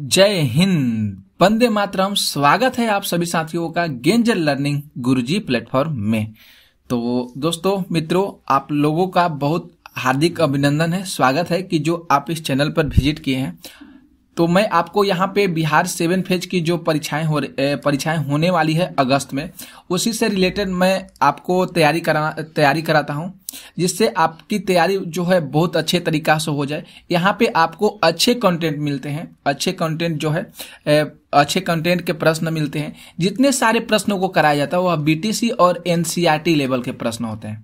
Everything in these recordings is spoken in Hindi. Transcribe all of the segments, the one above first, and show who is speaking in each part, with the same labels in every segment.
Speaker 1: जय हिंद वंदे मातरम स्वागत है आप सभी साथियों का गेंजर लर्निंग गुरुजी प्लेटफॉर्म में तो दोस्तों मित्रों आप लोगों का बहुत हार्दिक अभिनंदन है स्वागत है कि जो आप इस चैनल पर विजिट किए हैं तो मैं आपको यहाँ पे बिहार सेवन फेज की जो परीक्षाएं हो परीक्षाएं होने वाली है अगस्त में उसी से रिलेटेड मैं आपको तैयारी करा तैयारी कराता हूँ जिससे आपकी तैयारी जो है बहुत अच्छे तरीका से हो जाए यहाँ पे आपको अच्छे कंटेंट मिलते हैं अच्छे कंटेंट जो है अच्छे कंटेंट के प्रश्न मिलते हैं जितने सारे प्रश्नों को कराया जाता है वह बी और एन लेवल e के प्रश्न होते हैं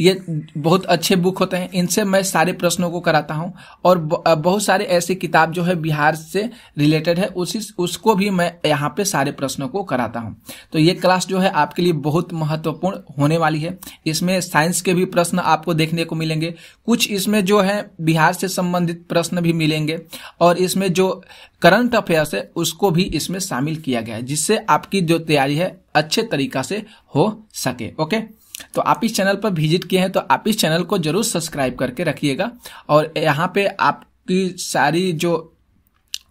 Speaker 1: ये बहुत अच्छे बुक होते हैं इनसे मैं सारे प्रश्नों को कराता हूँ और बहुत सारे ऐसे किताब जो है बिहार से रिलेटेड है उसी उसको भी मैं यहाँ पे सारे प्रश्नों को कराता हूँ तो ये क्लास जो है आपके लिए बहुत महत्वपूर्ण होने वाली है इसमें साइंस के भी प्रश्न आपको देखने को मिलेंगे कुछ इसमें जो है बिहार से संबंधित प्रश्न भी मिलेंगे और इसमें जो करंट अफेयर्स है उसको भी इसमें शामिल किया गया है जिससे आपकी जो तैयारी है अच्छे तरीका से हो सके ओके तो आप इस चैनल पर विजिट किए हैं तो आप इस चैनल को जरूर सब्सक्राइब करके रखिएगा और यहाँ पे आपकी सारी जो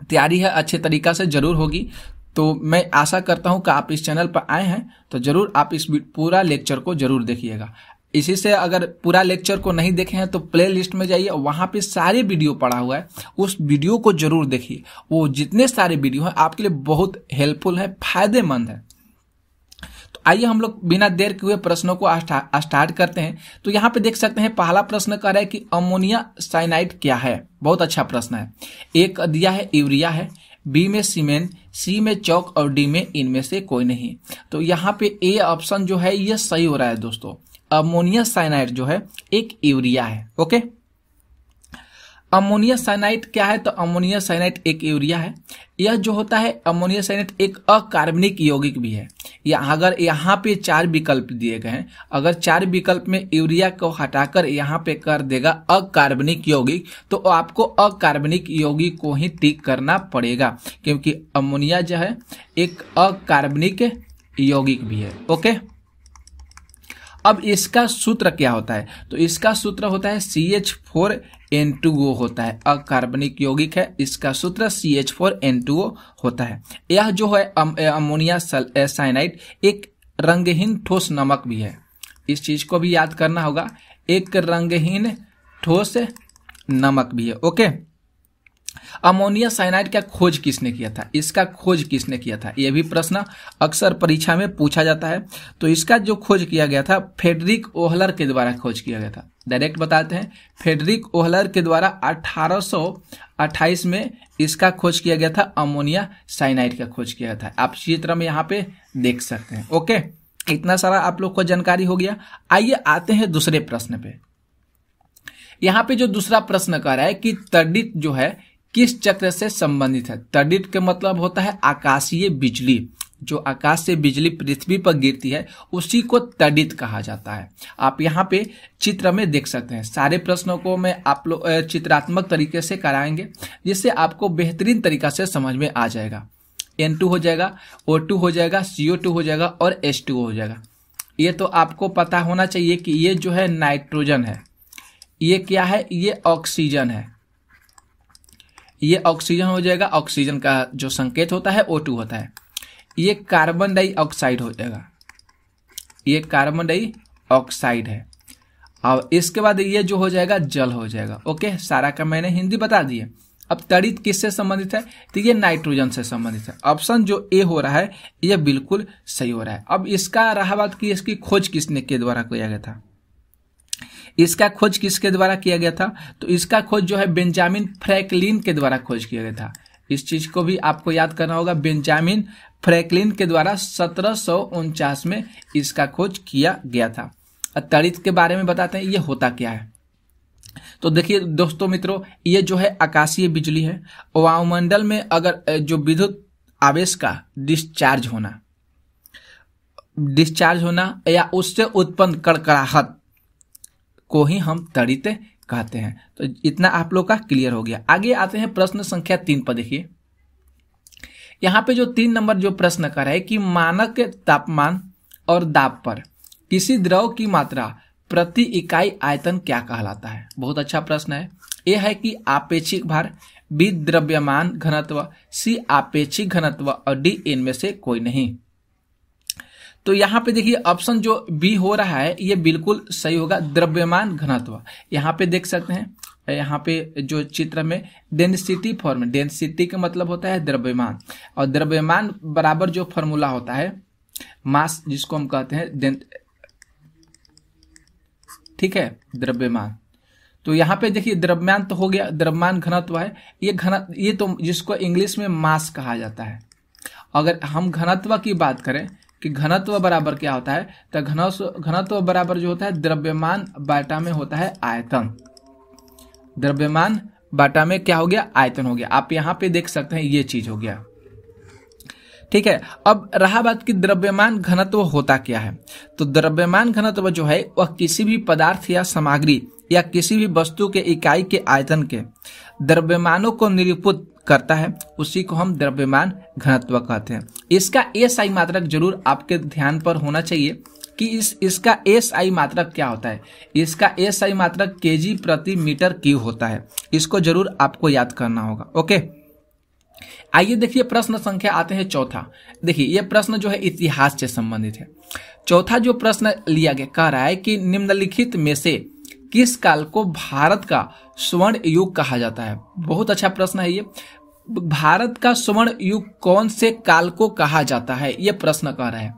Speaker 1: तैयारी है अच्छे तरीका से जरूर होगी तो मैं आशा करता हूँ कि आप इस चैनल पर आए हैं तो जरूर आप इस पूरा लेक्चर को जरूर देखिएगा इसी से अगर पूरा लेक्चर को नहीं देखे हैं तो प्ले लिस्ट में जाइए वहां पे सारे वीडियो पड़ा हुआ है उस वीडियो को जरूर देखिए वो जितने सारे वीडियो हैं आपके लिए बहुत हेल्पफुल है फायदेमंद है आइए हम लोग बिना देर के हुए प्रश्नों को स्टार्ट करते हैं तो यहाँ पे देख सकते हैं पहला प्रश्न कह रहा है कि अमोनिया साइनाइड क्या है बहुत अच्छा प्रश्न है एक दिया है यूरिया है बी में सीमेंट सी में चौक और डी में इनमें से कोई नहीं तो यहाँ पे ए ऑप्शन जो है ये सही हो रहा है दोस्तों अमोनिया साइनाइड जो है एक यूरिया है ओके अमोनिया साइनाइट क्या है तो अमोनिया साइनाइट एक यूरिया है यह जो होता है अमोनिया साइनाइट एक अकार्बनिक यौगिक भी है या अगर यहाँ पे चार विकल्प दिए गए हैं अगर चार विकल्प में यूरिया को हटाकर यहाँ पे कर देगा अकार्बनिक यौगिक तो आपको अकार्बनिक यौगिक को ही टिक करना पड़ेगा क्योंकि अमोनिया जो है एक अकार्बनिक यौगिक भी है ओके अब इसका सूत्र क्या होता है तो इसका सूत्र होता है C H four N two O होता है अकार्बनिक यौगिक है इसका सूत्र C H four N two O होता है यह जो है अम, अमोनिया साइनाइड एक रंगहीन ठोस नमक भी है इस चीज को भी याद करना होगा एक रंगहीन ठोस नमक भी है ओके अमोनिया साइनाइड का खोज किसने किया था इसका खोज किसने किया था यह भी प्रश्न अक्सर परीक्षा में पूछा जाता है तो इसका जो खोज किया गया था फेडरिक ओहलर के द्वारा खोज किया गया था डायरेक्ट बताते हैं फेडरिक ओहलर के द्वारा 1828 में इसका खोज किया गया था अमोनिया साइनाइड का खोज किया गया था आप चित्र में यहाँ पे देख सकते हैं ओके इतना सारा आप लोग को जानकारी हो गया आइए आते हैं दूसरे प्रश्न पे यहाँ पे जो दूसरा प्रश्न कर रहा है कि तडित जो है किस चक्र से संबंधित है तड़ित के मतलब होता है आकाशीय बिजली जो आकाश से बिजली पृथ्वी पर गिरती है उसी को तड़ित कहा जाता है आप यहाँ पे चित्र में देख सकते हैं सारे प्रश्नों को मैं आप लोग चित्रात्मक तरीके से कराएंगे जिससे आपको बेहतरीन तरीका से समझ में आ जाएगा एन टू हो जाएगा ओ टू हो जाएगा सी ओ टू हो जाएगा और एस टू हो जाएगा ये तो आपको पता होना चाहिए कि ये जो है नाइट्रोजन है ये क्या है ये ऑक्सीजन है ये ऑक्सीजन हो जाएगा ऑक्सीजन का जो संकेत होता है ओ टू होता है ये कार्बन डाइऑक्साइड हो जाएगा ये कार्बन डाइऑक्साइड है और इसके बाद ये जो हो जाएगा जल हो जाएगा ओके सारा का मैंने हिंदी बता दिया अब तड़ित किससे संबंधित है तो ये नाइट्रोजन से संबंधित है ऑप्शन जो ए हो रहा है ये बिल्कुल सही हो रहा है अब इसका रहा बात की इसकी खोज किसने के द्वारा किया गया था इसका खोज किसके द्वारा किया गया था तो इसका खोज जो है बेंजामिन फ्रैकलिन के द्वारा खोज किया गया था इस चीज को भी आपको याद करना होगा बेंजामिन फ्रैकलिन के द्वारा सत्रह में इसका खोज किया गया था तड़ित के बारे में बताते हैं ये होता क्या है तो देखिए दोस्तों मित्रों ये जो है आकाशीय बिजली है वायुमंडल में अगर जो विद्युत आवेश का डिस्चार्ज होना डिस्चार्ज होना या उससे उत्पन्न कड़कड़ाहट को ही हम तड़ित कहते हैं तो इतना आप लोग का क्लियर हो गया आगे आते हैं प्रश्न संख्या तीन पर देखिए यहाँ पे जो तीन नंबर जो प्रश्न कर है कि मानक तापमान और दाब पर किसी द्रव की मात्रा प्रति इकाई आयतन क्या कहलाता है बहुत अच्छा प्रश्न है ए है कि आपेक्षिक भार बी द्रव्यमान घनत्व सी आपेक्षिक घनत्व और डी इनमें से कोई नहीं तो यहाँ पे देखिए ऑप्शन जो बी हो रहा है ये बिल्कुल सही होगा द्रव्यमान घनत्व यहाँ पे देख सकते हैं यहाँ पे जो चित्र में डेंसिटी फॉर्म डेंसिटी का मतलब होता है द्रव्यमान और द्रव्यमान बराबर जो फॉर्मूला होता है मास जिसको हम कहते हैं ठीक है द्रव्यमान तो यहाँ पे देखिए द्रव्यमान तो हो गया द्रव्यमान घनत्व है ये घन ये तो जिसको इंग्लिश में मास कहा जाता है अगर हम घनत्व की बात करें कि घनत्व बराबर क्या होता है तो घनत्व घनत्व बराबर जो होता है द्रव्यमान बाटा में होता है आयतन द्रव्यमान बाटा में क्या हो गया आयतन हो गया आप यहाँ पे देख सकते हैं ये चीज हो गया ठीक है अब रहा बात की द्रव्यमान घनत्व होता क्या है तो द्रव्यमान घनत्व जो है वह किसी भी पदार्थ या सामग्री या किसी भी वस्तु के इकाई के आयतन के द्रव्यमानों को निरूपित करता है उसी को हम द्रव्यमान घनत्व कहते हैं इसका एस आई मात्रक जरूर आपके ध्यान पर होना चाहिए कि इस इसका एस आई मात्रक क्या होता है इसका एस आई मात्रक के जी प्रति मीटर क्यू होता है इसको जरूर आपको याद करना होगा ओके आइए देखिए प्रश्न संख्या आते हैं चौथा देखिए ये प्रश्न जो है इतिहास से संबंधित है चौथा जो प्रश्न लिया गया कह रहा है कि निम्नलिखित में से किस काल को भारत का स्वर्ण युग कहा जाता है बहुत अच्छा प्रश्न है ये भारत का स्वर्ण युग कौन से काल को कहा जाता है यह प्रश्न कह रहे हैं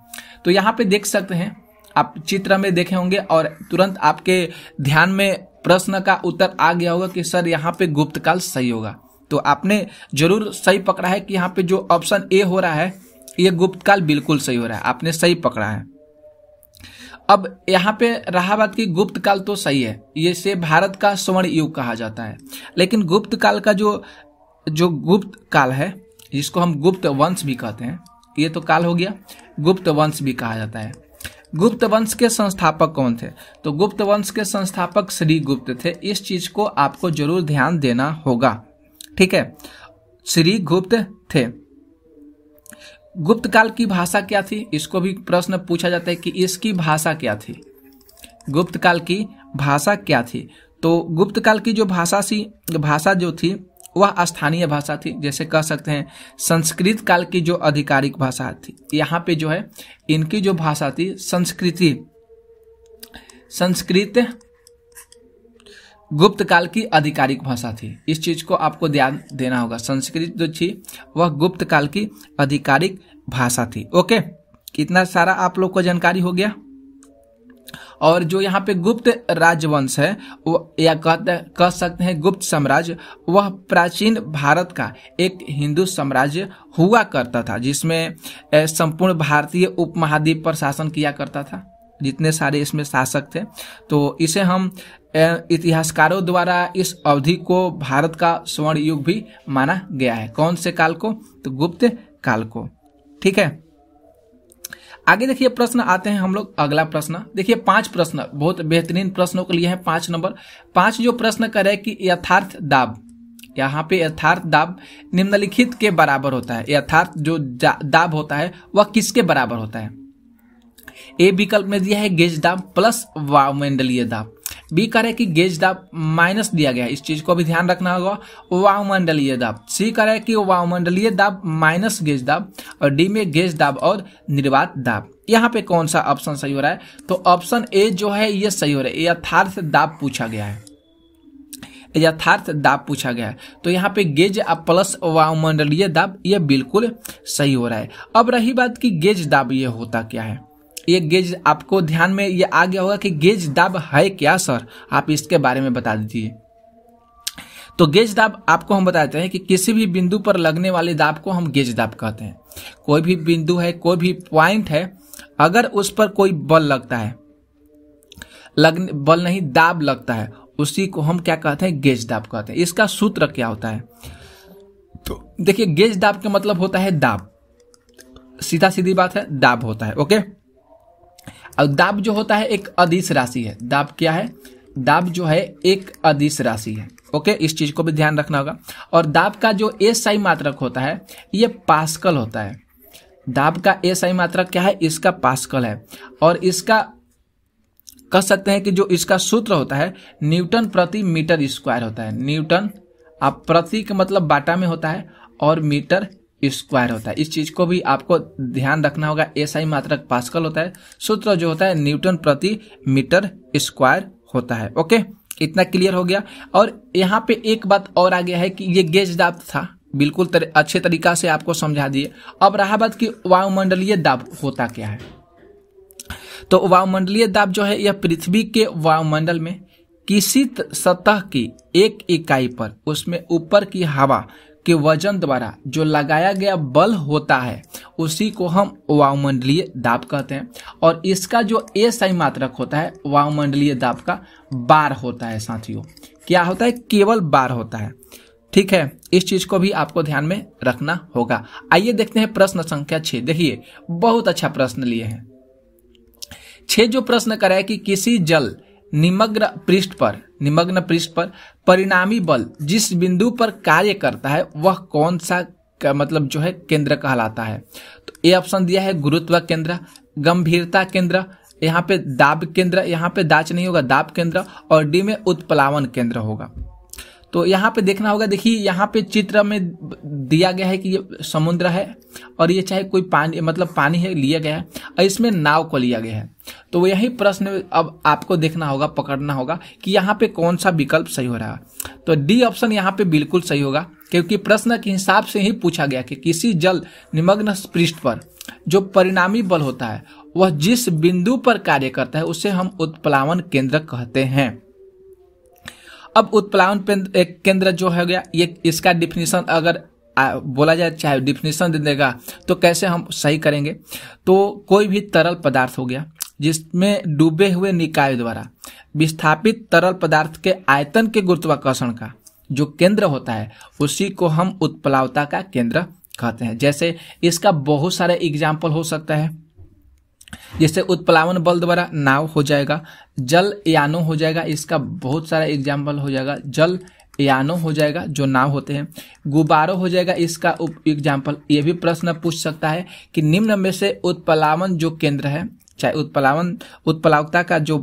Speaker 1: तो यहाँ पे देख सकते हैं आप चित्र में देखे होंगे और तुरंत आपके ध्यान में प्रश्न का उत्तर आ गया होगा कि सर यहाँ पे गुप्त काल सही होगा तो आपने जरूर सही पकड़ा है कि यहाँ पे जो ऑप्शन ए हो रहा है ये गुप्त काल बिल्कुल सही हो रहा है आपने सही पकड़ा है अब यहाँ पे रहा बात की गुप्त काल तो सही है ये से भारत का स्वर्ण युग कहा जाता है लेकिन गुप्त काल का जो जो गुप्त काल है जिसको हम गुप्त वंश भी कहते हैं ये तो काल हो गया गुप्त वंश भी कहा जाता है गुप्त वंश के संस्थापक कौन थे तो गुप्त वंश के संस्थापक श्री गुप्त थे इस चीज को आपको जरूर ध्यान देना होगा ठीक है श्री गुप्त थे गुप्त काल की भाषा क्या थी इसको भी प्रश्न पूछा जाता है कि इसकी भाषा क्या थी गुप्त काल की भाषा क्या थी तो गुप्त काल की जो भाषा सी भाषा जो थी वह स्थानीय भाषा थी जैसे कह सकते हैं संस्कृत काल की जो आधिकारिक भाषा थी यहाँ पे जो है इनकी जो भाषा थी संस्कृति संस्कृत गुप्त काल की आधिकारिक भाषा थी इस चीज को आपको ध्यान देना होगा संस्कृत जो थी वह गुप्त काल की आधिकारिक भाषा थी ओके कितना सारा आप लोग को जानकारी हो गया और जो यहाँ पे गुप्त राजवंश है या कह सकते हैं गुप्त साम्राज्य वह प्राचीन भारत का एक हिंदू साम्राज्य हुआ करता था जिसमें संपूर्ण भारतीय उपमहाद्वीप पर शासन किया करता था जितने सारे इसमें शासक थे तो इसे हम इतिहासकारों द्वारा इस अवधि को भारत का स्वर्ण युग भी माना गया है कौन से काल को तो गुप्त काल को ठीक है आगे देखिए प्रश्न आते हैं हम लोग अगला प्रश्न देखिए पांच प्रश्न बहुत बेहतरीन प्रश्नों के लिए है पांच नंबर पांच जो प्रश्न करे कि यथार्थ दाब यहाँ पे यथार्थ दाब निम्नलिखित के बराबर होता है यथार्थ जो दाब होता है वह किसके बराबर होता है ए विकल्प में दिया है गेज दाब प्लस वायुमंडलीय दाब बी हैं कि गेज दाब माइनस दिया गया इस चीज को भी ध्यान रखना होगा वायुमंडलीय दाब सी हैं कि वायुमंडलीय दाब माइनस गेज दाब और डी में गेज दाब और निर्वात दाब यहाँ पे कौन सा ऑप्शन सही हो रहा है तो ऑप्शन ए जो है ये सही हो रहा है यथार्थ दाब पूछा गया है यथार्थ दाब पूछा गया है तो यहाँ पे गेज प्लस वायुमंडलीय दाब ये बिल्कुल सही हो रहा है अब रही बात कि गेज दाब ये होता क्या है ये गेज आपको ध्यान में ये आ गया होगा कि गेज दाब है क्या सर आप इसके बारे में बता दीजिए तो गेज दाब आपको हम बताते हैं कि किसी भी बिंदु पर लगने वाले दाब को हम गेज दाब कहते हैं कोई भी बिंदु है कोई भी पॉइंट है अगर उस पर कोई बल लगता है लगने बल नहीं दाब लगता है उसी को हम क्या कहते हैं गेज दाब कहते हैं इसका सूत्र क्या होता है तो देखिए गेज दाब का मतलब होता है दाब सीधा सीधी बात है दाब होता है ओके और दाब जो होता है एक अधिस राशि है दाब क्या है दाब जो है एक अधिस राशि है ओके इस चीज को भी ध्यान रखना होगा और दाब का जो एसआई मात्रक होता है ये पास्कल होता है दाब का एसआई मात्रक क्या है इसका पास्कल है और इसका कह सकते हैं कि जो इसका सूत्र होता है न्यूटन प्रति मीटर स्क्वायर होता है न्यूटन आप प्रति के मतलब बाटा में होता है और मीटर स्क्वायर होता है इस चीज को भी आपको ध्यान रखना होगा एसआई मात्रक पास्कल होता है सूत्र जो होता है न्यूटन प्रति मीटर स्क्वायर होता है ओके इतना क्लियर हो गया और यहाँ पे एक बात और आ गया है कि ये गेज दाब था बिल्कुल तर, अच्छे तरीका से आपको समझा दिए अब रहा बात की वायुमंडलीय दाब होता क्या है तो वायुमंडलीय दाब जो है यह पृथ्वी के वायुमंडल में किसी सतह की एक इकाई पर उसमें ऊपर की हवा के वजन द्वारा जो लगाया गया बल होता है उसी को हम वायुमंडलीय दाब कहते हैं और इसका जो साई मात्रक होता है वायुमंडलीय दाब का बार होता है साथियों क्या होता है केवल बार होता है ठीक है इस चीज को भी आपको ध्यान में रखना होगा आइए देखते हैं प्रश्न संख्या छह देखिए बहुत अच्छा प्रश्न लिए हैं छह जो प्रश्न करा है कि किसी जल निमग्न पृष्ठ पर निमग्न पृष्ठ पर परिणामी बल जिस बिंदु पर कार्य करता है वह कौन सा मतलब जो है केंद्र कहलाता है तो ए ऑप्शन दिया है गुरुत्व केंद्र गंभीरता केंद्र यहाँ पे दाब केंद्र यहाँ पे दाच नहीं होगा दाब केंद्र और डी में उत्प्लावन केंद्र होगा तो यहाँ पे देखना होगा देखिए यहाँ पे चित्र में दिया गया है कि ये समुद्र है और ये चाहे कोई पानी मतलब पानी है लिया गया है और इसमें नाव को लिया गया है तो यही प्रश्न अब आपको देखना होगा पकड़ना होगा कि यहाँ पे कौन सा विकल्प सही हो रहा है तो डी ऑप्शन यहाँ पे बिल्कुल सही होगा क्योंकि प्रश्न के हिसाब से ही पूछा गया कि किसी जल निमग्न पृष्ठ पर जो परिणामी बल होता है वह जिस बिंदु पर कार्य करता है उसे हम उत्प्लावन केंद्र कहते हैं अब उत्प्लावन केंद्र जो है गया ये इसका डिफिनेशन अगर आ, बोला जाए चाहे डिफिनेशन दे देगा तो कैसे हम सही करेंगे तो कोई भी तरल पदार्थ हो गया जिसमें डूबे हुए निकाय द्वारा विस्थापित तरल पदार्थ के आयतन के गुरुत्वाकर्षण का जो केंद्र होता है उसी को हम उत्प्लावता का केंद्र कहते हैं जैसे इसका बहुत सारे एग्जाम्पल हो सकता है जिससे उत्प्लावन बल द्वारा नाव हो जाएगा जल यानो हो जाएगा इसका बहुत सारा एग्जाम्पल हो जाएगा जल यानो हो जाएगा जो नाव होते हैं गुब्बारो हो जाएगा इसका एग्जाम्पल ये भी प्रश्न पूछ सकता है कि निम्न में से उत्प्लावन जो केंद्र है चाहे उत्प्लावन उत्प्लावकता का जो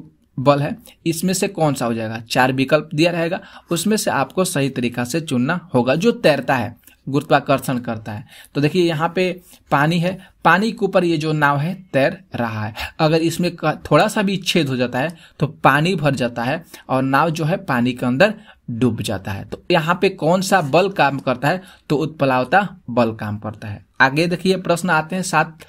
Speaker 1: बल है इसमें से कौन सा हो जाएगा चार विकल्प दिया रहेगा उसमें से आपको सही तरीका से चुनना होगा जो तैरता है गुरुत्वाकर्षण करता है तो देखिए यहाँ पे पानी है पानी के ऊपर ये जो नाव है तैर रहा है अगर इसमें थोड़ा सा भी छेद हो जाता है तो पानी भर जाता है और नाव जो है पानी के अंदर डूब जाता है तो यहाँ पे कौन सा बल काम करता है तो उत्पलावता बल काम करता है आगे देखिए प्रश्न आते हैं सात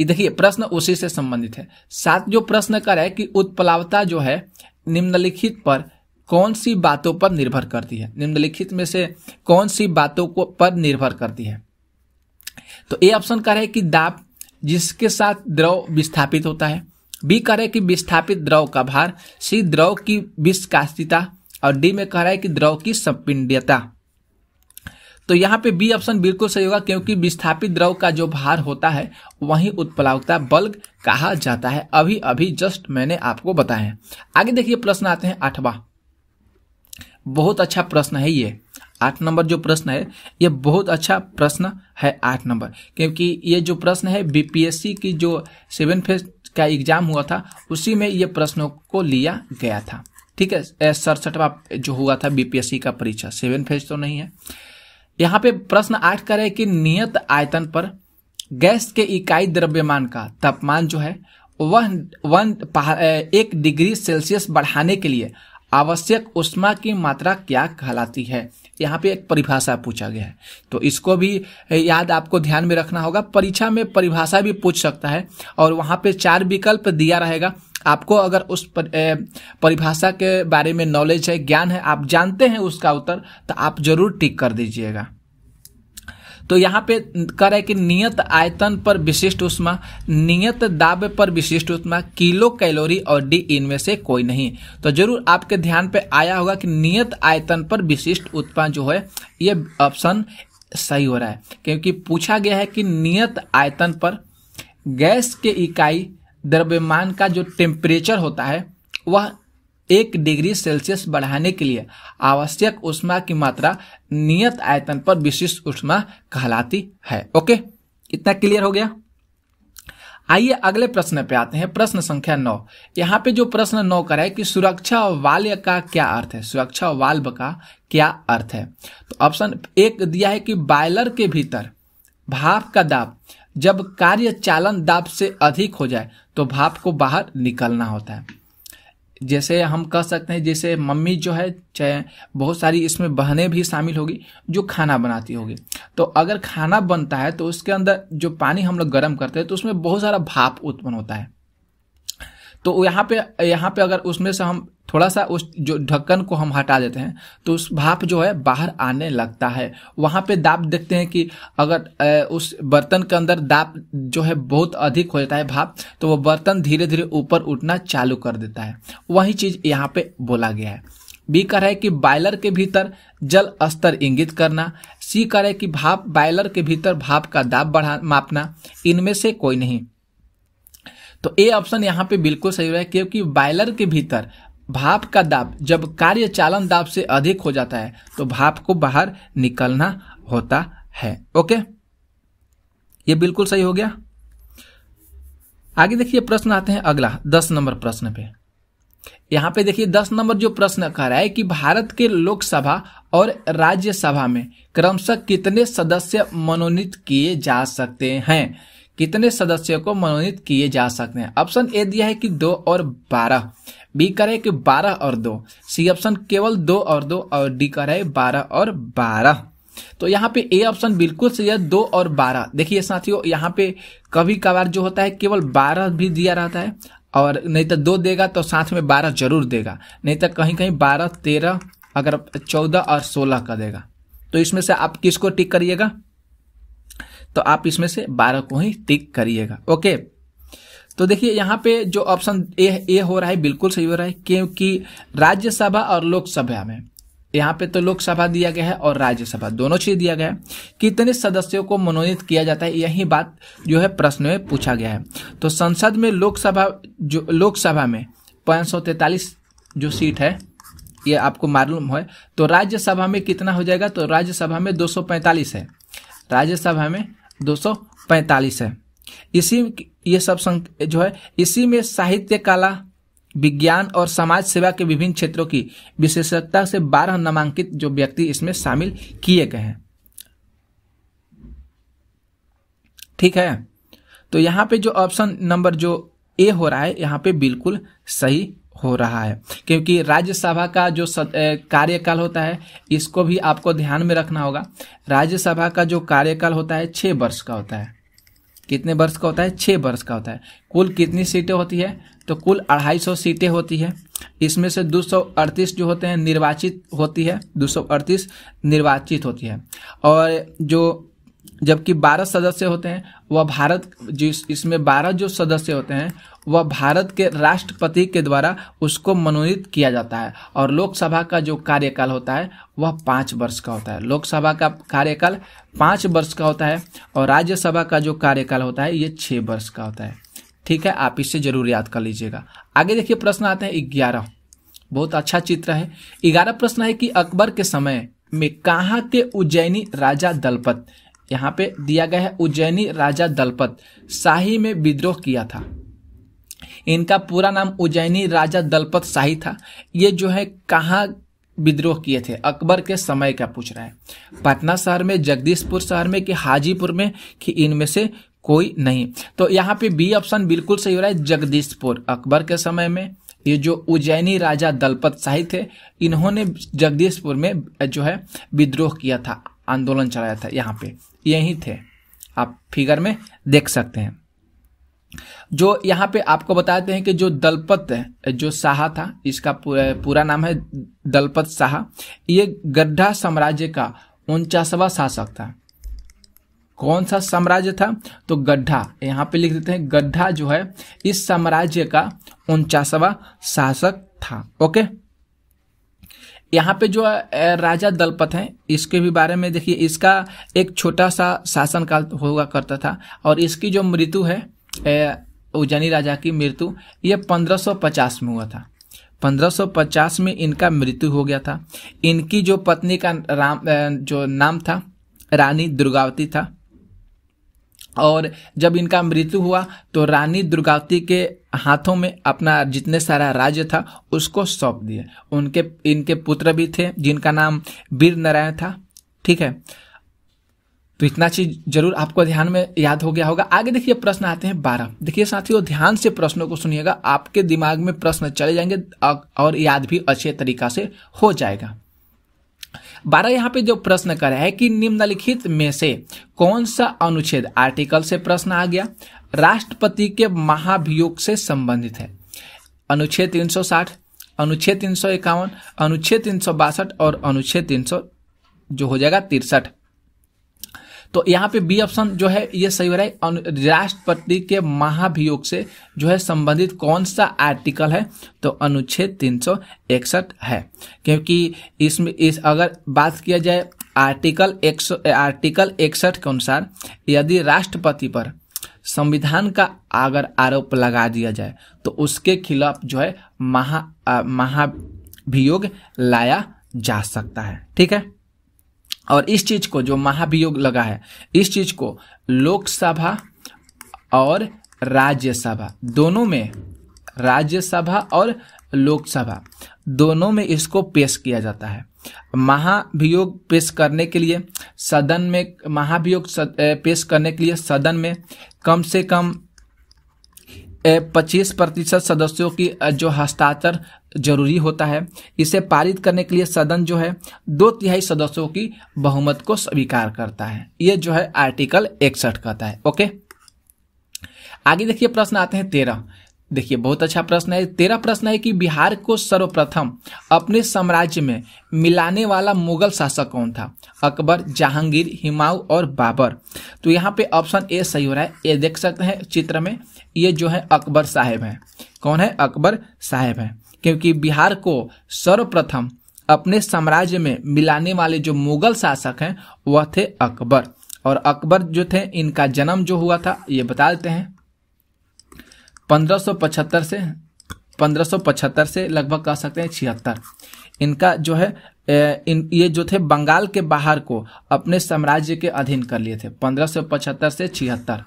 Speaker 1: ये देखिए प्रश्न उसी से संबंधित है सात जो प्रश्न कर है कि उत्पलावता जो है निम्नलिखित पर कौन सी बातों पर निर्भर करती है निम्नलिखित में से कौन सी बातों को पर निर्भर करती है तो ए ऑप्शन का है कि दाब जिसके साथ द्रव विस्थापित होता है बी कह कि विस्थापित द्रव का भार सी द्रव की विस्कास्तिता और डी में कह रहा है कि द्रव की संपिंडता तो यहाँ पे बी ऑप्शन बिल्कुल सही होगा क्योंकि विस्थापित द्रव का जो भार होता है वही उत्पलावता बल्ग कहा जाता है अभी अभी जस्ट मैंने आपको बताया आगे देखिए प्रश्न आते हैं आठवां बहुत अच्छा प्रश्न है ये आठ नंबर जो प्रश्न है ये बहुत अच्छा प्रश्न है आठ नंबर क्योंकि ये जो प्रश्न है बीपीएससी की जो सेवन फेज का एग्जाम हुआ था उसी में ये प्रश्नों को लिया गया था ठीक है सड़सठवा जो हुआ था बीपीएससी का परीक्षा सेवन फेज तो नहीं है यहाँ पे प्रश्न आठ का है कि नियत आयतन पर गैस के इकाई द्रव्यमान का तापमान जो है वह वन, एक डिग्री सेल्सियस बढ़ाने के लिए आवश्यक उष्मा की मात्रा क्या कहलाती है यहाँ पे एक परिभाषा पूछा गया है तो इसको भी याद आपको ध्यान में रखना होगा परीक्षा में परिभाषा भी पूछ सकता है और वहाँ पे चार विकल्प दिया रहेगा आपको अगर उस पर, ए, परिभाषा के बारे में नॉलेज है ज्ञान है आप जानते हैं उसका उत्तर तो आप जरूर टिक कर दीजिएगा तो यहाँ पे कर है कि नियत आयतन पर विशिष्ट उष्मा नियत दाब पर विशिष्ट उष्मा किलो कैलोरी और डी इनमें से कोई नहीं तो जरूर आपके ध्यान पे आया होगा कि नियत आयतन पर विशिष्ट उत्पाद जो है ये ऑप्शन सही हो रहा है क्योंकि पूछा गया है कि नियत आयतन पर गैस के इकाई द्रव्यमान का जो टेम्परेचर होता है वह एक डिग्री सेल्सियस बढ़ाने के लिए आवश्यक उष्मा की मात्रा नियत आयतन पर विशिष्ट उष्मा कहलाती है ओके इतना क्लियर हो गया आइए अगले प्रश्न पे आते हैं प्रश्न संख्या नौ यहाँ पे जो प्रश्न नौ कर है कि सुरक्षा वाल्य का क्या अर्थ है सुरक्षा वाल्व का क्या अर्थ है तो ऑप्शन एक दिया है कि बायलर के भीतर भाप का दाब जब कार्य चालन दाब से अधिक हो जाए तो भाप को बाहर निकलना होता है जैसे हम कह सकते हैं जैसे मम्मी जो है चाहे बहुत सारी इसमें बहनें भी शामिल होगी जो खाना बनाती होगी तो अगर खाना बनता है तो उसके अंदर जो पानी हम लोग गर्म करते हैं तो उसमें बहुत सारा भाप उत्पन्न होता है तो यहाँ पे यहाँ पे अगर उसमें से हम थोड़ा सा उस जो ढक्कन को हम हटा देते हैं तो उस भाप जो है बाहर आने लगता है वहाँ पे दाप देखते हैं कि अगर उस बर्तन के अंदर दाब जो है बहुत अधिक हो जाता है भाप तो वो बर्तन धीरे धीरे ऊपर उठना चालू कर देता है वही चीज़ यहाँ पे बोला गया है बी कर है कि बायलर के भीतर जल स्तर इंगित करना सी कर है कि भाप बायलर के भीतर भाप का दाब बढ़ा मापना इनमें से कोई नहीं तो ए ऑप्शन यहाँ पे बिल्कुल सही है क्योंकि बायलर के भीतर भाप का दाब जब कार्य चालन दाब से अधिक हो जाता है तो भाप को बाहर निकलना होता है ओके ये बिल्कुल सही हो गया आगे देखिए प्रश्न आते हैं अगला दस नंबर प्रश्न पे यहां पे देखिए दस नंबर जो प्रश्न कह रहा है कि भारत के लोकसभा और राज्यसभा में क्रमशः कितने सदस्य मनोनीत किए जा सकते हैं कितने सदस्यों को मनोनीत किए जा सकते हैं ऑप्शन ए दिया है कि दो और बारह बी का कि बारह और दो सी ऑप्शन केवल दो और दो और डी करे है बारह और बारह तो यहाँ पे ए ऑप्शन बिल्कुल सही है दो और बारह देखिए साथियों यहाँ पे कभी कभार जो होता है केवल बारह भी दिया रहता है और नहीं तो दो देगा तो साथ में बारह जरूर देगा नहीं तो कहीं कहीं बारह तेरह अगर चौदह और सोलह का देगा तो इसमें से आप किसको टिक करिएगा तो आप इसमें से बारह को ही टिक करिएगा ओके तो देखिए यहाँ पे जो ऑप्शन ए ए हो रहा है बिल्कुल सही हो रहा है क्योंकि राज्यसभा और लोकसभा में यहाँ पे तो लोकसभा दिया गया है और राज्यसभा दोनों चीज दिया गया है कितने सदस्यों को मनोनीत किया जाता है यही बात जो है प्रश्न में पूछा गया है तो संसद में लोकसभा जो लोकसभा में पाँच जो सीट है ये आपको मालूम है तो राज्यसभा में कितना हो जाएगा तो राज्यसभा में दो है राज्यसभा में दो है इसी ये सब जो है इसी में साहित्य कला विज्ञान और समाज सेवा के विभिन्न क्षेत्रों की विशेषता से बारह नामांकित जो व्यक्ति इसमें शामिल किए गए हैं ठीक है तो यहां पे जो ऑप्शन नंबर जो ए हो रहा है यहां पे बिल्कुल सही हो रहा है क्योंकि राज्यसभा का जो कार्यकाल होता है इसको भी आपको ध्यान में रखना होगा राज्यसभा का जो कार्यकाल होता है छह वर्ष का होता है कितने वर्ष का होता है छः वर्ष का होता है कुल कितनी सीटें होती है तो कुल अढ़ाई सौ सीटें होती है इसमें से दो सौ अड़तीस जो होते हैं निर्वाचित होती है दो सौ अड़तीस निर्वाचित होती है और जो जबकि 12 सदस्य होते हैं वह भारत जिस इसमें 12 जो सदस्य होते हैं वह भारत के राष्ट्रपति के द्वारा उसको मनोनीत किया जाता है और लोकसभा का जो कार्यकाल होता है वह पाँच वर्ष का होता है लोकसभा का कार्यकाल पाँच वर्ष का होता है और राज्यसभा का जो कार्यकाल होता है ये छः वर्ष का होता है ठीक है आप इसे जरूर याद कर लीजिएगा आगे देखिए प्रश्न आते हैं ग्यारह बहुत अच्छा चित्र है ग्यारह प्रश्न है कि अकबर के समय में कहाँ के उज्जैनी राजा दलपत यहाँ पे दिया गया है उज्जैनी राजा दलपत शाही में विद्रोह किया था इनका पूरा नाम उज्जैनी राजा दलपत शाही था ये जो है कहाँ विद्रोह किए थे अकबर के समय का पूछ रहा है पटना शहर में जगदीशपुर शहर में कि हाजीपुर में कि इनमें से कोई नहीं तो यहाँ पे बी ऑप्शन बिल्कुल सही हो रहा है जगदीशपुर अकबर के समय में ये जो उज्जैनी राजा दलपत शाही थे इन्होंने जगदीशपुर में जो है विद्रोह किया था आंदोलन चलाया था यहाँ पे यही थे आप फिगर में देख सकते हैं जो यहाँ पे आपको बताते हैं कि जो दलपत जो शाह था इसका पूरा, पूरा नाम है दलपत शाह ये गड्ढा साम्राज्य का उनचासवा शासक था कौन सा साम्राज्य था तो गड्ढा यहाँ पे लिख देते हैं गड्ढा जो है इस साम्राज्य का उनचासवा शासक था ओके यहाँ पे जो राजा दलपत हैं इसके भी बारे में देखिए इसका एक छोटा सा शासनकाल हुआ करता था और इसकी जो मृत्यु है उजैनी राजा की मृत्यु ये 1550 में हुआ था 1550 में इनका मृत्यु हो गया था इनकी जो पत्नी का राम जो नाम था रानी दुर्गावती था और जब इनका मृत्यु हुआ तो रानी दुर्गावती के हाथों में अपना जितने सारा राज्य था उसको सौंप दिया उनके इनके पुत्र भी थे जिनका नाम वीर नारायण था ठीक है तो इतना चीज जरूर आपको ध्यान में याद हो गया होगा आगे देखिए प्रश्न आते हैं बारह देखिए साथियों ध्यान से प्रश्नों को सुनिएगा आपके दिमाग में प्रश्न चले जाएंगे और याद भी अच्छे तरीका से हो जाएगा बारह यहाँ पे जो प्रश्न कर रहा है कि निम्नलिखित में से कौन सा अनुच्छेद आर्टिकल से प्रश्न आ गया राष्ट्रपति के महाभियोग से संबंधित है अनुच्छेद 360 अनुच्छेद तीन सौ इक्यावन अनुच्छेद तीन सौ बासठ और अनुच्छेद तीन सौ जो हो जाएगा तिरसठ तो यहाँ पे बी ऑप्शन जो है ये सही हो रहा है राष्ट्रपति के महाभियोग से जो है संबंधित कौन सा आर्टिकल है तो अनुच्छेद तीन सौ इकसठ है क्योंकि इसमें इस अगर बात किया जाए आर्टिकल एक आर्टिकल इकसठ के अनुसार यदि राष्ट्रपति पर संविधान का अगर आरोप लगा दिया जाए तो उसके खिलाफ जो है महा महाभियोग लाया जा सकता है ठीक है और इस चीज को जो महाभियोग लगा है इस चीज को लोकसभा और राज्यसभा दोनों में राज्यसभा और लोकसभा दोनों में इसको पेश किया जाता है महाभियोग पेश करने के लिए सदन में महाभियोग पेश करने के लिए सदन में कम से कम पच्चीस प्रतिशत सदस्यों की जो हस्ताक्षर जरूरी होता है इसे पारित करने के लिए सदन जो है दो तिहाई सदस्यों की बहुमत को स्वीकार करता है ये जो है आर्टिकल इकसठ कहता है ओके आगे देखिए प्रश्न आते हैं तेरह देखिए बहुत अच्छा प्रश्न है तेरा प्रश्न है कि बिहार को सर्वप्रथम अपने साम्राज्य में मिलाने वाला मुगल शासक कौन था अकबर जहांगीर हिमाऊ और बाबर तो यहाँ पे ऑप्शन ए सही हो रहा है ये देख सकते हैं चित्र में ये जो है अकबर साहेब हैं कौन है अकबर साहेब हैं क्योंकि बिहार को सर्वप्रथम अपने साम्राज्य में मिलाने वाले जो मुगल शासक हैं वह थे अकबर और अकबर जो थे इनका जन्म जो हुआ था ये बता देते हैं 1575 से 1575 से लगभग कह सकते हैं छिहत्तर इनका जो है इन ये जो थे बंगाल के बाहर को अपने साम्राज्य के अधीन कर लिए थे 1575 से छिहत्तर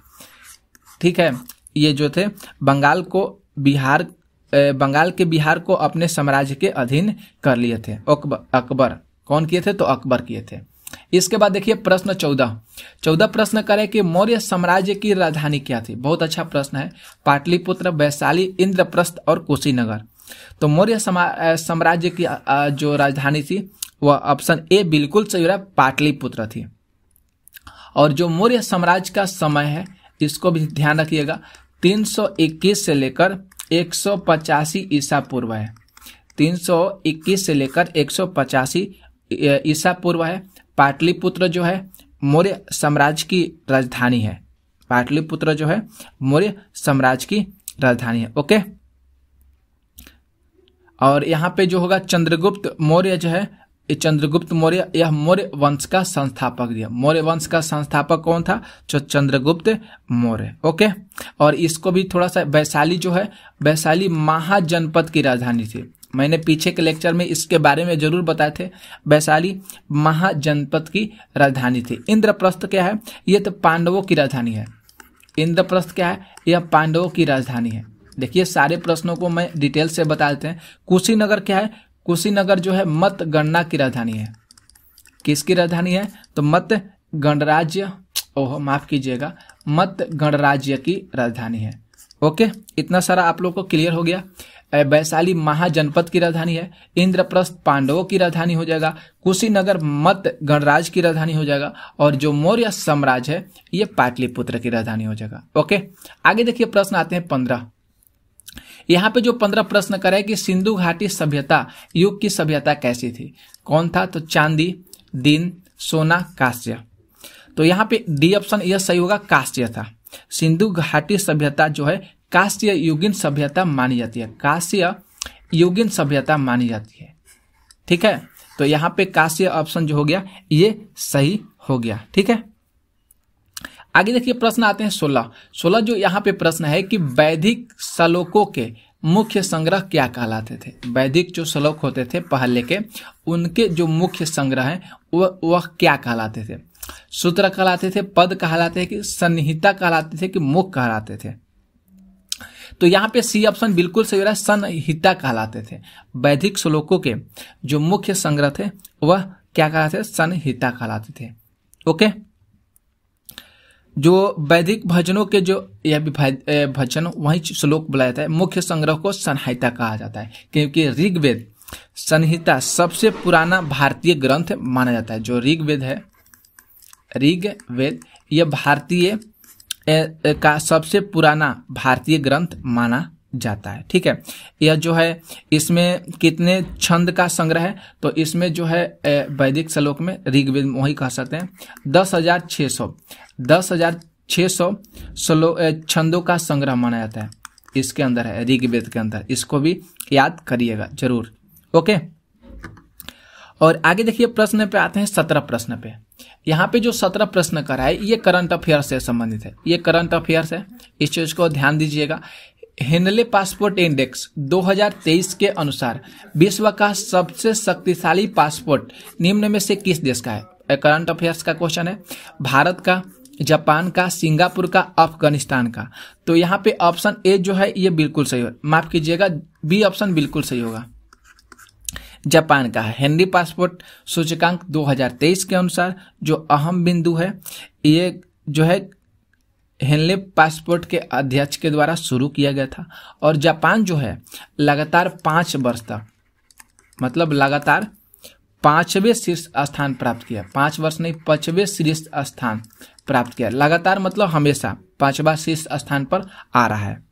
Speaker 1: ठीक है ये जो थे बंगाल को बिहार बंगाल के बिहार को अपने साम्राज्य के अधीन कर लिए थे अकबर कौन किए थे तो अकबर किए थे इसके बाद देखिए प्रश्न चौदह चौदह प्रश्न करें कि मौर्य साम्राज्य की राजधानी क्या थी बहुत अच्छा प्रश्न है पाटलिपुत्र वैशाली इंद्रप्रस्थ और कुशीनगर तो मौर्य साम्राज्य की जो राजधानी थी वह ऑप्शन ए बिल्कुल सही रहा पाटलिपुत्र थी और जो मौर्य साम्राज्य का समय है इसको भी ध्यान रखिएगा 321 से लेकर एक ईसा पूर्व है 321 से लेकर एक ईसा पूर्व है पाटलिपुत्र जो है मौर्य साम्राज्य की राजधानी है पाटलिपुत्र जो है मौर्य साम्राज्य की राजधानी है ओके और यहां पे जो होगा चंद्रगुप्त मौर्य जो है चंद्रगुप्त मौर्य यह मौर्य वंश का संस्थापक दिया मौर्य वंश का संस्थापक कौन था जो चंद्रगुप्त मौर्य ओके और इसको भी थोड़ा सा वैशाली जो है वैशाली महाजनपद की राजधानी थी मैंने पीछे के लेक्चर में इसके बारे में जरूर बताए थे वैशाली महाजनपद की राजधानी थी इंद्रप्रस्थ क्या है यह तो पांडवों की राजधानी है इंद्रप्रस्थ क्या है यह पांडवों की राजधानी है देखिए सारे प्रश्नों को मैं डिटेल से बता देते हैं कुशीनगर क्या है कुशीनगर जो है मतगणना की राजधानी है किसकी राजधानी है तो मत गणराज्य ओह माफ कीजिएगा मत गणराज्य की राजधानी है ओके इतना सारा आप लोग को क्लियर हो गया वैशाली महाजनपद की राजधानी है इंद्रप्रस्थ पांडवों की राजधानी हो जाएगा कुशीनगर मत गणराज की राजधानी हो जाएगा और जो मौर्य साम्राज्य है ये पाटलिपुत्र की राजधानी हो जाएगा ओके आगे देखिए प्रश्न आते हैं पंद्रह यहाँ पे जो पंद्रह प्रश्न करे कि सिंधु घाटी सभ्यता युग की सभ्यता कैसी थी कौन था तो चांदी दिन सोना काश्य तो यहाँ पे डी ऑप्शन यह सही होगा काश्य था सिंधु घाटी सभ्यता जो है काश्य युगीन सभ्यता मानी जाती है काश्य युगीन सभ्यता मानी जाती है ठीक है तो यहाँ पे काश्य ऑप्शन जो हो गया ये सही हो गया ठीक है आगे देखिए प्रश्न आते हैं सोलह सोलह जो यहाँ पे प्रश्न है कि वैदिक श्लोकों के मुख्य संग्रह क्या कहलाते थे वैदिक जो श्लोक होते थे पहले के उनके जो मुख्य संग्रह हैं वह वह क्या कहलाते थे सूत्र कहलाते थे पद कहलाते थे कि संहिता कहलाते थे कि मुख कहलाते थे तो यहाँ पे सी ऑप्शन बिल्कुल सही हो रहा है संहिता कहलाते थे वैदिक श्लोकों के जो मुख्य संग्रह थे वह क्या कहलाते थे संहिता कहलाते थे ओके जो वैदिक भजनों के जो यह भजन वही श्लोक बुलाया जाता है मुख्य संग्रह को संहिता कहा जाता है क्योंकि ऋग्वेद संहिता सबसे पुराना भारतीय ग्रंथ माना जाता है जो ऋग्वेद है ऋग वेद यह भारतीय का सबसे पुराना भारतीय ग्रंथ माना जाता है ठीक है यह जो है इसमें कितने छंद का संग्रह है तो इसमें जो है वैदिक श्लोक में ऋग्वेद वही कह सकते हैं दस हजार छह सौ दस हजार छ सौ श्लोक छंदों का संग्रह माना जाता है इसके अंदर है ऋग्वेद के अंदर इसको भी याद करिएगा जरूर ओके और आगे देखिए प्रश्न पे आते हैं सत्रह प्रश्न पे यहाँ पे जो सत्रह प्रश्न कराए ये करंट अफेयर से संबंधित है ये करंट अफेयर्स है इस चीज को ध्यान दीजिएगा हेनले पासपोर्ट इंडेक्स 2023 के अनुसार विश्व का सबसे शक्तिशाली पासपोर्ट निम्न में से किस देश का है करंट अफेयर्स का क्वेश्चन है भारत का जापान का सिंगापुर का अफगानिस्तान का तो यहाँ पे ऑप्शन ए जो है ये बिल्कुल सही है माफ कीजिएगा बी ऑप्शन बिल्कुल सही होगा जापान का है हेनरी पासपोर्ट सूचकांक 2023 के अनुसार जो अहम बिंदु है ये जो है हेनले पासपोर्ट के अध्यक्ष के द्वारा शुरू किया गया था और जापान जो है लगातार पाँच वर्ष तक मतलब लगातार पांचवें शीर्ष स्थान प्राप्त किया पांच वर्ष नहीं पांचवें शीर्ष स्थान प्राप्त किया लगातार मतलब हमेशा पांचवा शीर्ष स्थान पर आ रहा है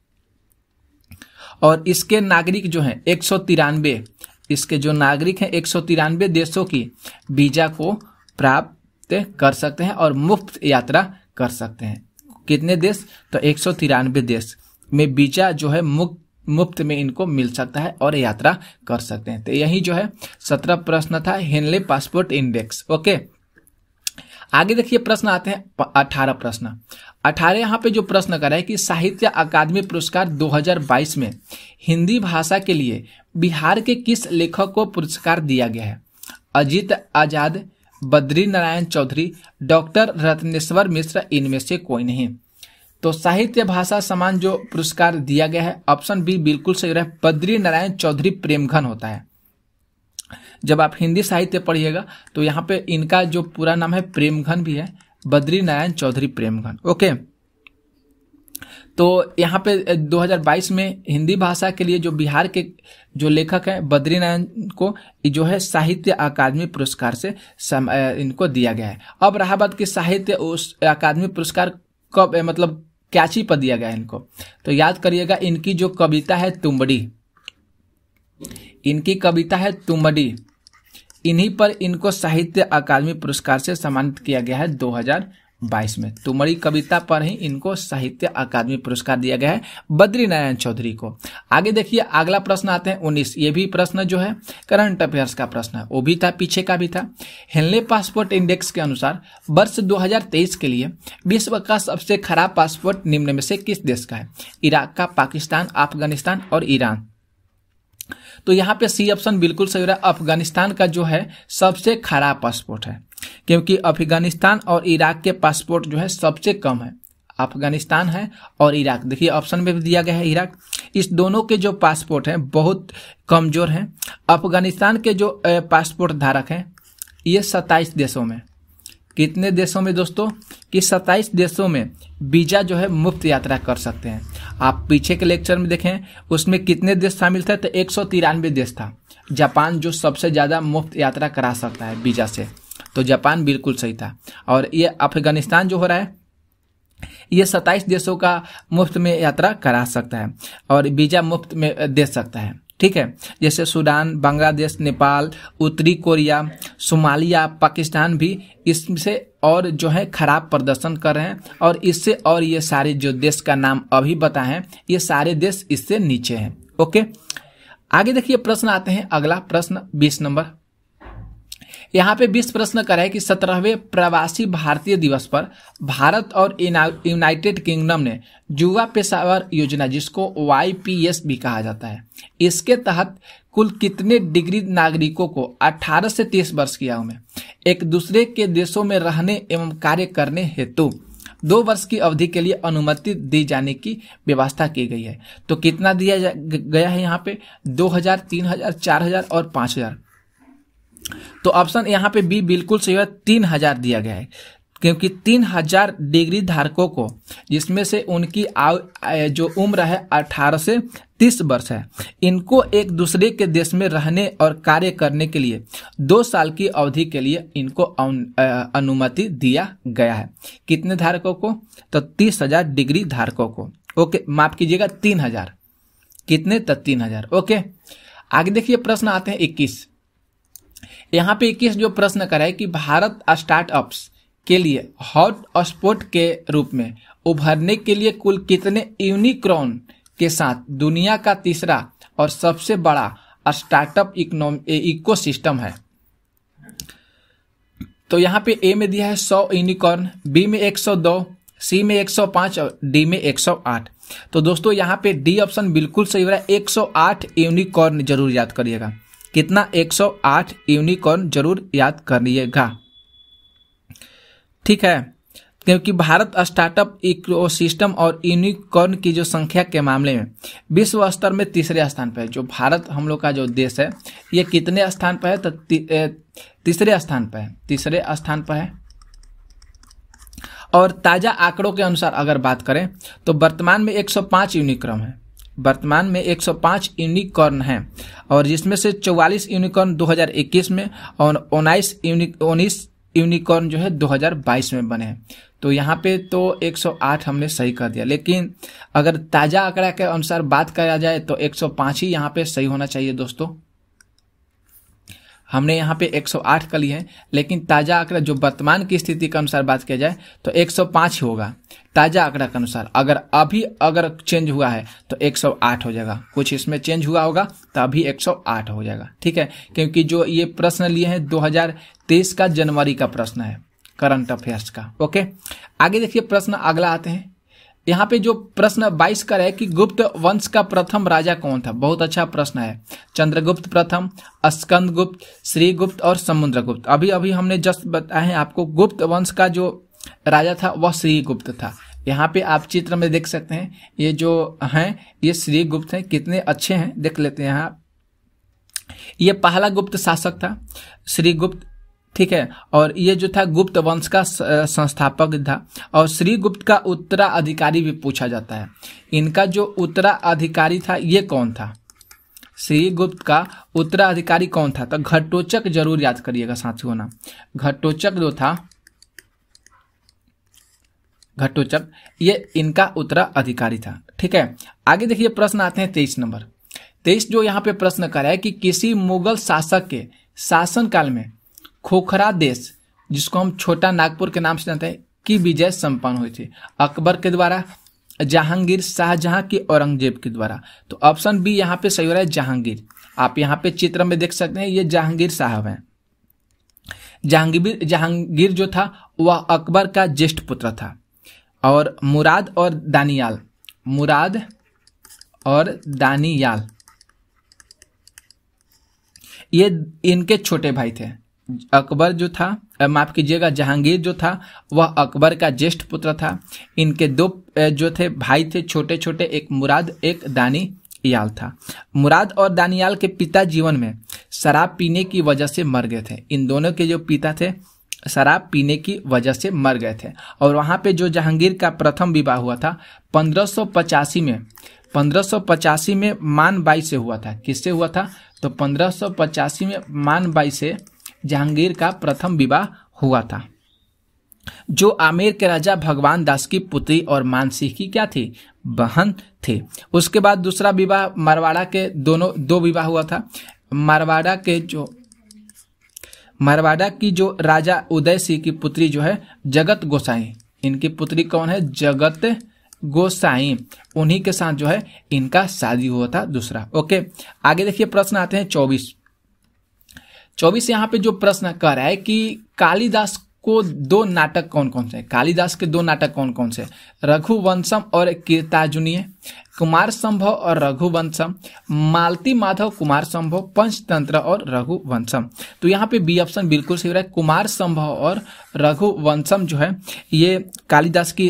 Speaker 1: और इसके नागरिक जो हैं एक सौ तिरानवे इसके जो नागरिक हैं एक देशों की वीजा को प्राप्त कर सकते हैं और मुफ्त यात्रा कर सकते हैं कितने देश तो एक देश में वीजा जो है मुक्त मुफ्त में इनको मिल सकता है और यात्रा कर सकते हैं तो यही जो है सत्रह प्रश्न था हेनले पासपोर्ट इंडेक्स ओके आगे देखिए प्रश्न आते हैं अठारह प्रश्न अठारह यहाँ पे जो प्रश्न कर रहे हैं कि साहित्य अकादमी पुरस्कार 2022 में हिंदी भाषा के लिए बिहार के किस लेखक को पुरस्कार दिया गया है अजीत आजाद बद्री नारायण चौधरी डॉक्टर रत्नेश्वर मिश्र इनमें से कोई नहीं तो साहित्य भाषा समान जो पुरस्कार दिया गया है ऑप्शन बी बिल्कुल सही रहा है बद्री नारायण चौधरी प्रेमघन होता है जब आप हिंदी साहित्य पढ़िएगा तो यहाँ पे इनका जो पूरा नाम है प्रेमघन भी है बद्री नारायण चौधरी प्रेमघन ओके तो यहाँ पे 2022 में हिंदी भाषा के लिए जो बिहार के जो लेखक हैं बद्री नारायण को जो है साहित्य अकादमी पुरस्कार से सम, इनको दिया गया है अब रहा बात की साहित्य उस अकादमी पुरस्कार कब मतलब कैची पर दिया गया है इनको तो याद करिएगा इनकी जो कविता है तुम्बड़ी इनकी कविता है तुमडी इन्हीं पर इनको साहित्य अकादमी पुरस्कार से सम्मानित किया गया है 2022 में तुमड़ी कविता पर ही इनको साहित्य अकादमी पुरस्कार दिया गया है बद्रीनारायण चौधरी को आगे देखिए अगला प्रश्न आते हैं 19 ये भी प्रश्न जो है करंट अफेयर्स का प्रश्न है वो भी था पीछे का भी था हेनले पासपोर्ट इंडेक्स के अनुसार वर्ष दो के लिए विश्व का सबसे खराब पासपोर्ट निम्न में से किस देश का है इराक का पाकिस्तान अफगानिस्तान और ईरान तो यहाँ पे सी ऑप्शन बिल्कुल सही हो रहा है अफगानिस्तान का जो है सबसे खराब पासपोर्ट है क्योंकि अफगानिस्तान और इराक के पासपोर्ट जो है सबसे कम है अफगानिस्तान है और इराक देखिए ऑप्शन में भी दिया गया है इराक इस दोनों के जो पासपोर्ट हैं बहुत कमजोर हैं अफगानिस्तान के जो पासपोर्ट धारक हैं ये सत्ताईस देशों में कितने देशों में दोस्तों कि 27 देशों में वीजा जो है मुफ्त यात्रा कर सकते हैं आप पीछे के लेक्चर में देखें उसमें कितने देश शामिल थे तो एक देश था जापान जो सबसे ज़्यादा मुफ्त यात्रा करा सकता है वीजा से तो जापान बिल्कुल सही था और ये अफगानिस्तान जो हो रहा है ये सत्ताईस देशों का मुफ्त में यात्रा करा सकता है और वीजा मुफ्त में दे सकता है ठीक है जैसे सूडान बांग्लादेश नेपाल उत्तरी कोरिया सोमालिया पाकिस्तान भी इससे और जो है खराब प्रदर्शन कर रहे हैं और इससे और ये सारे जो देश का नाम अभी बताएं ये सारे देश इससे नीचे हैं ओके आगे देखिए प्रश्न आते हैं अगला प्रश्न बीस नंबर यहाँ पे बीस प्रश्न करा है कि सत्रहवें प्रवासी भारतीय दिवस पर भारत और यूनाइटेड किंगडम ने युवा पेशावर योजना जिसको वाईपीएस भी कहा जाता है इसके तहत कुल कितने डिग्री नागरिकों को 18 से 30 वर्ष की आयु में एक दूसरे के देशों में रहने एवं कार्य करने हेतु दो वर्ष की अवधि के लिए अनुमति दी जाने की व्यवस्था की गई है तो कितना दिया गया है यहाँ पे दो हजार तीन हजार चार हजार और पांच हजार तो ऑप्शन यहाँ पे बी बिल्कुल सही है तीन हजार दिया गया है क्योंकि तीन हजार डिग्री धारकों को जिसमें से उनकी आव, जो उम्र है अठारह से तीस वर्ष है इनको एक दूसरे के देश में रहने और कार्य करने के लिए दो साल की अवधि के लिए इनको अनुमति दिया गया है कितने धारकों को तो तीस हजार डिग्री धारकों को ओके माफ कीजिएगा तीन हजार कितने तो तीन हजार ओके आगे देखिए प्रश्न आते हैं इक्कीस यहाँ पे इक्कीस जो प्रश्न कराए कि भारत स्टार्टअप्स के लिए हॉट स्पॉट के रूप में उभरने के लिए कुल कितने यूनिक्रॉन के साथ दुनिया का तीसरा और सबसे बड़ा स्टार्टअप इकोसिस्टम है तो यहाँ पे ए में दिया है सौ यूनिकॉर्न बी में एक सौ दो सी में एक सौ पांच और डी में एक सौ आठ तो दोस्तों यहाँ पे डी ऑप्शन बिल्कुल सही हो रहा है एक सौ आठ यूनिकॉर्न जरूर याद करिएगा कितना 108 यूनिकॉर्न जरूर याद कर ठीक है क्योंकि भारत स्टार्टअप इकोसिस्टम और यूनिकॉर्न की जो संख्या के मामले में विश्व स्तर में तीसरे स्थान पर है जो भारत हम लोग का जो देश है ये कितने स्थान पर है तो ती, तीसरे स्थान पर है तीसरे स्थान पर है और ताज़ा आंकड़ों के अनुसार अगर बात करें तो वर्तमान में 105 यूनिक्रम है वर्तमान में 105 यूनिकॉर्न हैं और जिसमें से 44 यूनिकॉर्न 2021 में और उन्नीस उन्नीस यूनिकॉर्न जो है 2022 में बने तो यहाँ पे तो 108 हमने सही कर दिया लेकिन अगर ताज़ा आंकड़ा के अनुसार बात करा जाए तो 105 ही यहाँ पे सही होना चाहिए दोस्तों हमने यहाँ पे 108 का लिए है लेकिन ताज़ा आंकड़ा जो वर्तमान की स्थिति के अनुसार बात किया जाए तो 105 ही होगा ताज़ा आंकड़ा के अनुसार अगर अभी अगर चेंज हुआ है तो 108 हो जाएगा कुछ इसमें चेंज हुआ होगा तो अभी 108 हो जाएगा ठीक है क्योंकि जो ये प्रश्न लिए हैं 2023 का जनवरी का प्रश्न है करंट अफेयर्स का ओके आगे देखिए प्रश्न अगला आते हैं यहाँ पे जो प्रश्न बाईस का है कि गुप्त वंश का प्रथम राजा कौन था बहुत अच्छा प्रश्न है चंद्रगुप्त प्रथम स्कंद गुप्त श्रीगुप्त और समुद्रगुप्त अभी अभी हमने जस्ट बताया है आपको गुप्त वंश का जो राजा था वह श्रीगुप्त था यहाँ पे आप चित्र में देख सकते हैं ये जो हैं ये श्रीगुप्त हैं कितने अच्छे हैं देख लेते हैं आप ये पहला गुप्त शासक था श्रीगुप्त ठीक है और ये जो था गुप्त वंश का संस्थापक था और श्री गुप्त का उत्तराधिकारी भी पूछा जाता है इनका जो उत्तराधिकारी था ये कौन था श्री गुप्त का उत्तराधिकारी कौन था तो घटोचक जरूर याद करिएगा साथियों ना घटोचक जो था घटोचक ये इनका उत्तराधिकारी था ठीक है आगे देखिए प्रश्न आते हैं तेईस नंबर तेईस जो यहाँ पे प्रश्न करा है कि किसी मुगल शासक के शासनकाल में खोखरा देश जिसको हम छोटा नागपुर के नाम से जानते हैं की विजय संपन्न हुई थी अकबर के द्वारा जहांगीर शाहजहां की औरंगजेब के द्वारा तो ऑप्शन बी यहाँ पे सही हो रहा है जहांगीर आप यहाँ पे चित्र में देख सकते हैं ये जहांगीर साहब हैं जहांगीर जहांगीर जो था वह अकबर का ज्येष्ठ पुत्र था और मुराद और दानियाल मुराद और दानियाल ये इनके छोटे भाई थे अकबर जो था माफ कीजिएगा जहांगीर जो था वह अकबर का ज्येष्ठ पुत्र था इनके दो जो थे भाई थे छोटे छोटे एक मुराद एक दानी याल था मुराद और दानियाल के पिता जीवन में शराब पीने की वजह से मर गए थे इन दोनों के जो पिता थे शराब पीने की वजह से मर गए थे और वहाँ पे जो जहांगीर का प्रथम विवाह हुआ था पंद्रह में पंद्रह में मान बाई से हुआ था किससे हुआ था तो पंद्रह में मान बाई से जहांगीर का प्रथम विवाह हुआ था जो आमेर के राजा भगवान दास की पुत्री और मानसिंह की क्या थी बहन थे उसके बाद दूसरा विवाह मारवाड़ा के दोनों दो विवाह हुआ था मारवाड़ा के जो मारवाड़ा की जो राजा उदय सिंह की पुत्री जो है जगत गोसाई इनकी पुत्री कौन है जगत गोसाई उन्हीं के साथ जो है इनका शादी हुआ था दूसरा ओके आगे देखिए प्रश्न आते हैं चौबीस चौबीस यहाँ पे जो प्रश्न कर रहा है कि कालिदास को दो नाटक कौन कौन से कालिदास के दो नाटक कौन कौन से रघुवंशम और कीर्ताजुनीय कुमार संभव और रघुवंशम मालती माधव कुमार संभव पंचतंत्र और रघुवंशम तो यहाँ पे बी ऑप्शन बिल्कुल सही रहा है कुमार संभव और रघुवंशम जो है ये कालिदास की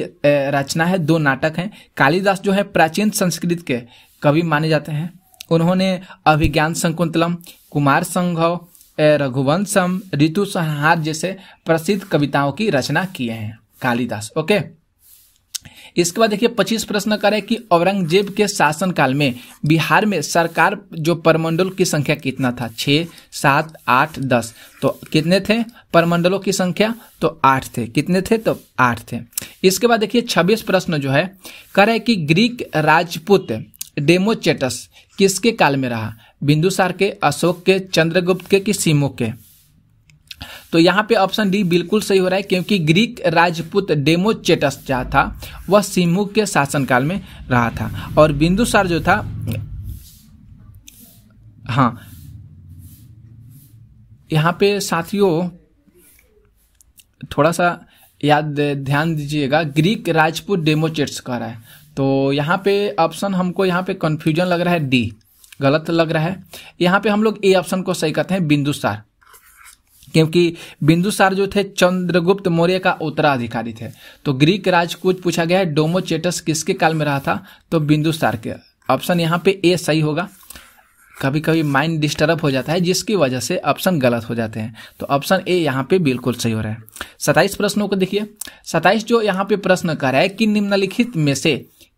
Speaker 1: रचना है दो नाटक हैं कालिदास जो है प्राचीन संस्कृत के कवि माने जाते हैं उन्होंने अभिज्ञान संकुंतलम कुमार संभव रघुवंशम ऋतु संहार जैसे प्रसिद्ध कविताओं की रचना किए हैं कालिदास ओके इसके बाद देखिए 25 प्रश्न करें कि औरंगजेब के शासन काल में बिहार में सरकार जो परमंडल की संख्या कितना था छ सात आठ दस तो कितने थे परमंडलों की संख्या तो आठ थे कितने थे तो आठ थे इसके बाद देखिए 26 प्रश्न जो है करें कि ग्रीक राजपूत डेमोचेटस किसके काल में रहा बिंदुसार के अशोक के चंद्रगुप्त के कि सीमो के तो यहाँ पे ऑप्शन डी बिल्कुल सही हो रहा है क्योंकि ग्रीक राजपूत डेमोचेटस जहा था वह सिमू के शासनकाल में रहा था और बिंदुसार जो था हाँ यहाँ पे साथियों थोड़ा सा याद ध्यान दीजिएगा ग्रीक राजपूत डेमोचेट्स कह रहा है तो यहाँ पे ऑप्शन हमको यहाँ पे कंफ्यूजन लग रहा है डी गलत लग रहा है यहाँ पे हम लोग ए ऑप्शन को सही कहते हैं बिंदुसार क्योंकि बिंदुसार जो थे चंद्रगुप्त मौर्य का उत्तराधिकारी थे तो ग्रीक राज कुछ पूछा गया है डोमोचेटस किसके काल में रहा था तो बिंदुसार के ऑप्शन यहाँ पे ए सही होगा कभी कभी माइंड डिस्टर्ब हो जाता है जिसकी वजह से ऑप्शन गलत हो जाते हैं तो ऑप्शन ए यहाँ पे बिल्कुल सही हो रहा है सताइस प्रश्नों को देखिए सताइस जो यहाँ पे प्रश्न कर रहा है कि निम्नलिखित में से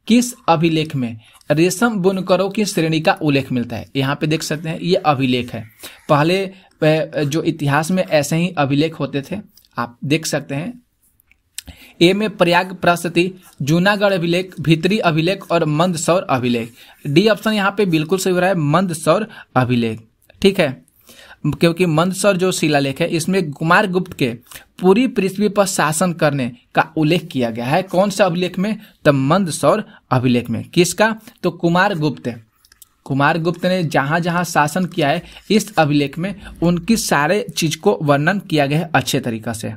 Speaker 1: किस अभिलेख में रेशम बुनकरों की श्रेणी का उल्लेख मिलता है यहाँ पे देख सकते हैं ये अभिलेख है पहले जो इतिहास में ऐसे ही अभिलेख होते थे आप देख सकते हैं ए में प्रयाग प्रस्तुति जूनागढ़ अभिलेख भीतरी अभिलेख और मंदसौर अभिलेख डी ऑप्शन यहाँ पे बिल्कुल सही हो रहा है मंदसौर अभिलेख ठीक है क्योंकि मंदसौर जो शिलालेख है इसमें कुमार गुप्त के पूरी पृथ्वी पर शासन करने का उल्लेख किया गया है कौन सा अभिलेख में तो मंदसौर अभिलेख में किसका तो कुमार गुप्त कुमार गुप्त ने जहां जहां शासन किया है इस अभिलेख में उनकी सारे चीज को वर्णन किया गया है अच्छे तरीका से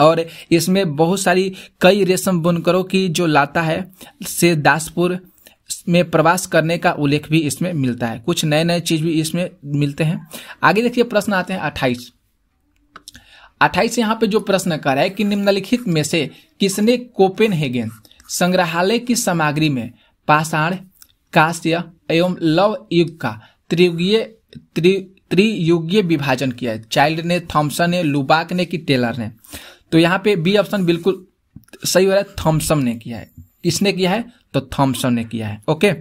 Speaker 1: और इसमें बहुत सारी कई रेशम बुनकरों की जो लाता है से दासपुर में प्रवास करने का उल्लेख भी इसमें मिलता है कुछ नए नए चीज भी इसमें मिलते हैं आगे देखिए प्रश्न आते हैं अट्ठाईस अट्ठाईस यहाँ पे जो प्रश्न कर रहा है कि निम्नलिखित में से किसने कोपेनहेगेन संग्रहालय की सामग्री में पाषाण काश्य एवं लव युग का त्रियुगीय त्रियुगीय विभाजन किया है चाइल्ड ने थॉम्सन ने लुबाक ने कि टेलर ने तो यहाँ पे बी ऑप्शन बिल्कुल सही हो रहा है थॉम्सन ने किया है किसने किया है तो थॉम्सन ने किया है ओके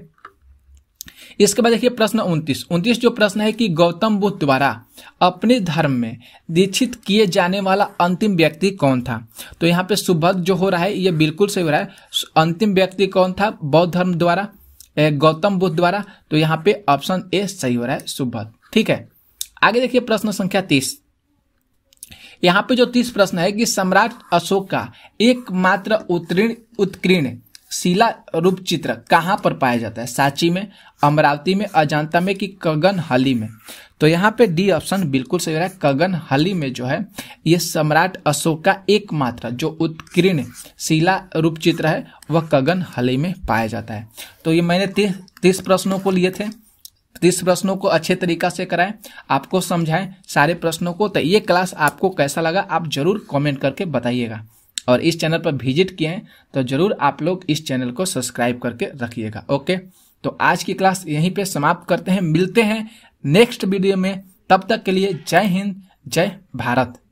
Speaker 1: इसके बाद देखिए प्रश्न 29 29 जो प्रश्न है कि गौतम बुद्ध द्वारा अपने धर्म में दीक्षित किए जाने वाला अंतिम व्यक्ति कौन था तो यहाँ पे सुबद्ध जो हो रहा है ये बिल्कुल सही हो रहा है अंतिम व्यक्ति कौन था बौद्ध धर्म द्वारा गौतम बुद्ध द्वारा तो यहाँ पे ऑप्शन ए सही हो रहा है सुबद्ध ठीक है आगे देखिए प्रश्न संख्या तीस यहाँ पे जो तीस प्रश्न है कि सम्राट अशोक का एकमात्र उत्तीर्ण उत्कीर्ण शिला रूप चित्र कहाँ पर पाया जाता है सांची में अमरावती में अजांता में कि कगनहली में तो यहाँ पे डी ऑप्शन बिल्कुल सही है कगन हली में जो है ये सम्राट अशोक का एकमात्र जो उत्कीर्ण शिला रूप चित्र है वह कगन हली में पाया जाता है तो ये मैंने तीस तीस प्रश्नों को लिए थे तीस प्रश्नों को अच्छे तरीका से कराएं आपको समझाएं सारे प्रश्नों को तो ये क्लास आपको कैसा लगा आप जरूर कॉमेंट करके बताइएगा और इस चैनल पर विजिट किए हैं तो ज़रूर आप लोग इस चैनल को सब्सक्राइब करके रखिएगा ओके तो आज की क्लास यहीं पे समाप्त करते हैं मिलते हैं नेक्स्ट वीडियो में तब तक के लिए जय हिंद जय भारत